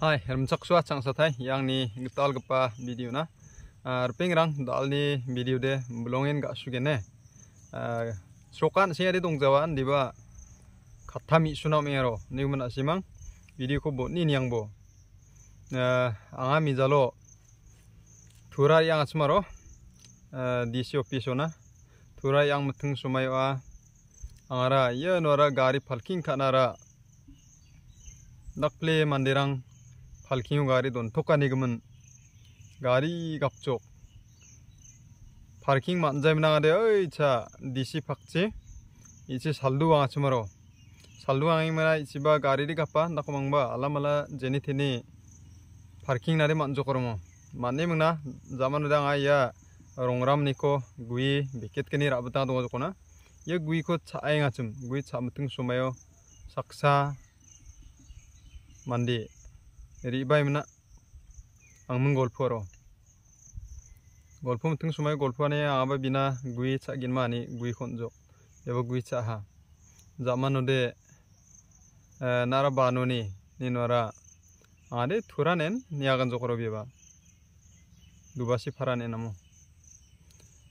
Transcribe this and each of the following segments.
Hai, remcok suah cang satai yang ni getal gepa video na. Ah, Rping rang dal ni video de belongin gak sugene. Ah, sokan sih ada dong jawaan di ba kata mi sunam mero. Nih mana sih mang video ko bot ni yang bo. Ah, anga mi jalo tura yang asmaro di si opisona. Tura yang meteng sumai wa. angara iya nora gari parking kanara. Dakple mandirang 발킹용 가리돈 토카니금은 가리 갑쪽 파르킹 만자미나가데 어이차 니시 팍지 이치 살루왕 아치마로 살루왕이마라 이치바 가리리 갑바 나코망바 알라말라 제니테니 파르킹 나리 만족거로모 만네밍나 자마누당 아이야 롱람니코 구이 비켓케니 라부당 동어조코나 예 구이코 차아잉 아침 구이 차무팅 수마요 삭사 만디 এবাই মঙ্গলফুর গল্প মত সময় গল্পানে আবার বিনা গুই চাকিন মানে গুই খনজ এবার গুই চাহা জামা নদে নারা বানো নি নিনারা আদে থা নেন নিয়াগান জকর বিবা দুবাসি ফারা নেন আমি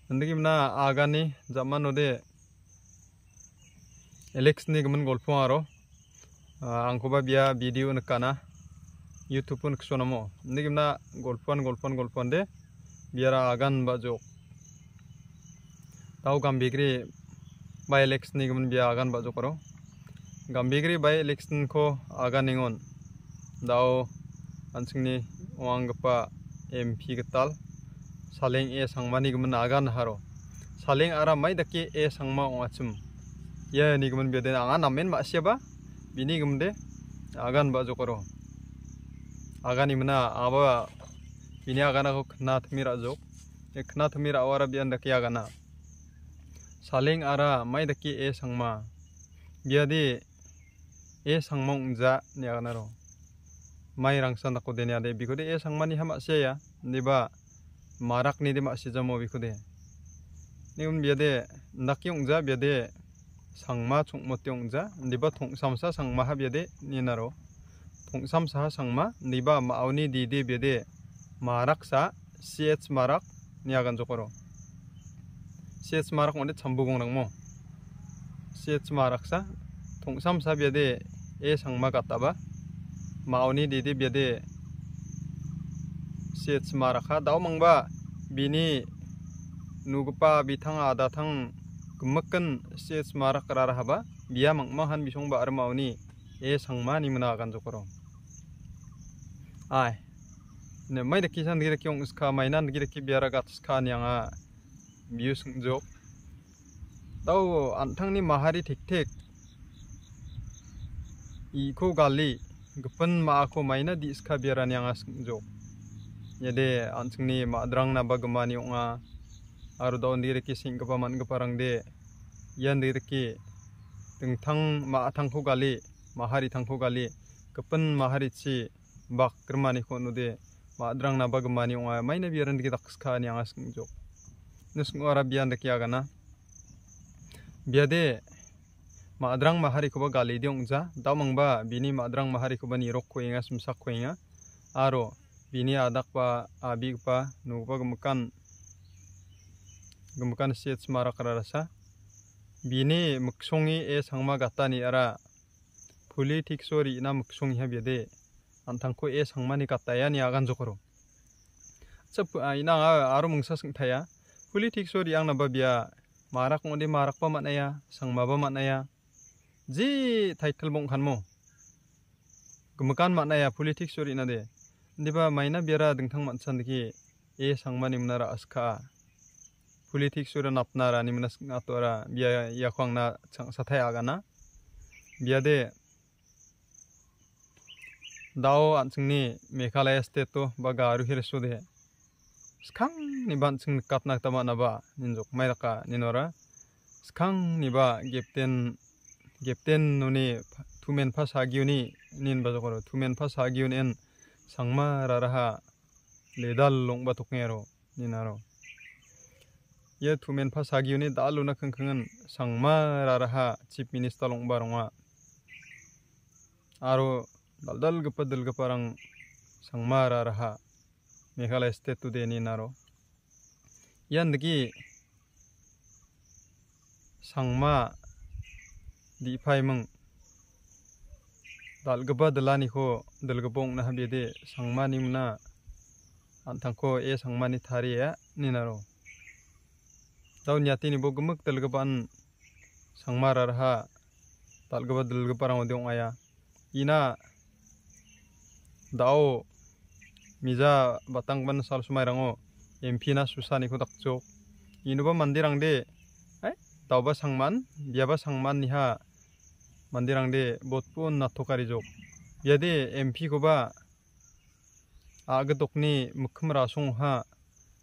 অন্দি না আগানি জামা নদে এলেক্সনি গমন গল্প আরো আংবা বিয়া বিডিও না YouTube pun kesana mau. Ini gimana golpon golpon golpon deh. Biar agan baju. Tahu gambigri by election nih gimana biara agan baju karo. Gambigri by election ko agan ingon. Tahu ansing ni uang gempa MP ketal. Saling E sangma ini gimana agan haro. Saling ara mai dekik E sangma macam. Ya ini gimana biar deh agan amin masih apa? Bini gimana deh agan baju karo. अगानी आवागनको खिराजो त्यो दाकि अघाना सालिंग आरा मैदि ए संगमा सङ्मे ए सङ्म हु अगन र मै रको देनिङमि आया उहाँ मि मजा मेदे दाकिङ सङ्मा छौमते हुन् सालसा सङ्मे नि pungsam saha sangma niba maawni didi bede marak sa ch marak niagan jokoro Siets marak onde chambugong nangmo Siets marak sa pungsam sa bede e sangma kataba ni didi bede ch maraka dao mangba bini nugupa bitanga datang gemakan siets marak rarahaba biya bisong ba armauni ए संगमा नि मना गन जो करो आय ने मैं रखी सन गिर क्यों इसका मैना गिर की बियारा गात इसका न्यांगा बियु जो तौ अंथंग नि महारी ठीक ठीक इको गाली गपन मा को मैना दि इसका बियारा न्यांगा जो yade ansingni madrang na bagamani unga aru daun diri ki singkapa man gaparang de yan diri ki tengtang ma atang ku gali mahari thangko gali kepen mahari chi bak kermani ko nude ma drang na bag mani onga mai biaran dikit aks ka ni angas jok nus ngora bian dak ya gana biade ma drang mahari ko gali de ongja da mangba bini ma drang mahari ko bani rok ko inga ko inga aro bini adak pa abig pa nugba gumkan gumkan siet smara kararasa bini muksongi e sangma gatani ara Politik sori ina muksung hia bede antangko e sang sangmani kataya ni agan jokoro Cep, ina aro mungsa sangthaya khuli thik sori ang naba biya marak ngode marak pa sang sangmaba manaya ji title mo Gumakan gumkan manaya khuli thik sori ina de ndiba maina bera dingthang mansan diki e sang sangmani aska. askha politik sura napnara nimnas ngatora bia yakhang na sathai agana bia biade. dao anching ni Meghalaya state to ba garu hir su de skang ni ban ching kat nak ta ma na ba nin jok mai ka ni no ra skang ni ba gepten gepten nu ni thu men pha sa gyu ni nin ba jok ro thu men pha sa gyu ni en sang ma ra ra ha le dal gapa dal gapa rang sangmara raha Meghalaya este tu deni naro yan dagi sangma di pai meng dal gapa dalani ho dal gapong na habede sangma nimna antangko e sangma ni thari ya ni naro tau nyati ni bo gemek dal gapan sangmara raha dal dal odiong aya ina dao mija batang ban sal sumai rango MP na susani ko dakjo inuba mandirang de ai dao ba sangman bia ba sangman ni ha mandirang de botpun na thokari jok bia de MP ko ba ag dokni mukhum ra sung ha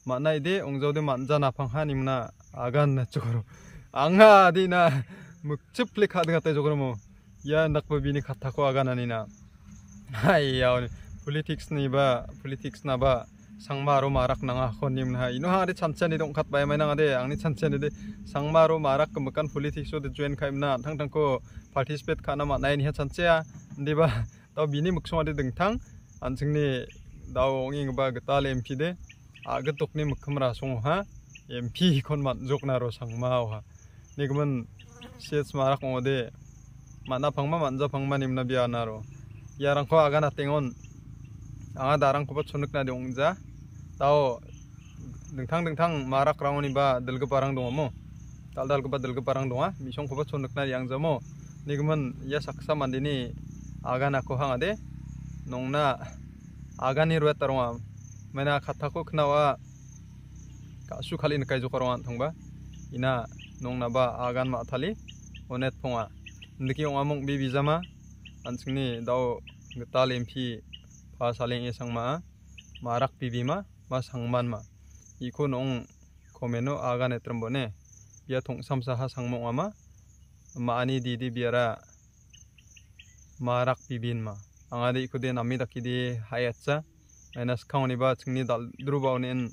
만나이 데 옹저데 만자 나팡 하님나 아간 나 쪽으로 앙하 디나 묵츠플릭 하드 같다 쪽으로 뭐야 낙법비니 같다고 아간 아니나 hayaw politics ni ba politics na ba 상마로 마락 나가 허님 나 이노하리 참찬이 동kat 바이 마이 나가데 앙니 참찬이 데 상마로 마락 금깐 politics 오데 join 카임나 탕탕코 participate 카나 마나인 해 참채야 디바 더 미니 묵성아데 등탕 안승니 나옹이 바 그탈 MP 데 아그 똑니 묵음라 송하 MP 콘만 족나로 상마오하 니금은 CS 마락 오데 마나 방마 만자 방마 님나 비아나로 ko aga na tengon anga darang pa chunuk na deongja tao dengtang dengtang marak rangoni ba dalga parang mo, dal dal ba dalga parang donga misong pa chunuk na mo nigman ya saksa mandini aga na hangade, nong nongna aga ni ruwa taronga mana kena wa kasu khali nikai jo koronga ba ina nongna ba agan ma thali onet Nikki ndiki among bi zama anchni dau gtalem phi pha saleng e sangma marak bibi ma sangman ma iko nong komeno aga netrambone bia thongsam saha sangmong ama maani didi biara marak pibin ma angade iko de nami dakidi hayatsa aina skangni ba ni dal drubaune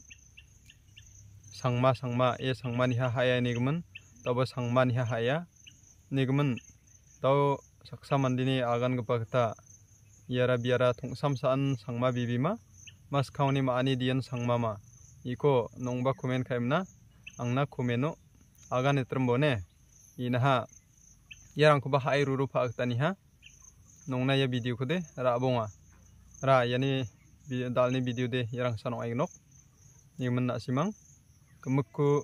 sangma sangma e sangmani ha haya nigman tabo sangmani ha haya nigman tau saksa mandini agan gupakta yara biara sam saan sangma bibima mas kauni maani dian sangma ma iko nongba kumen kaimna angna kumeno agan etrembone inaha yarangkuba hai ruru pakta ha nongna ya video kude ra bonga ra yani dalni video de yarang sanong aignok ni na simang kemukku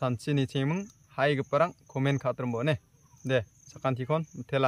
chansi ni chimung hai kumen komen khatrembone de kon, tela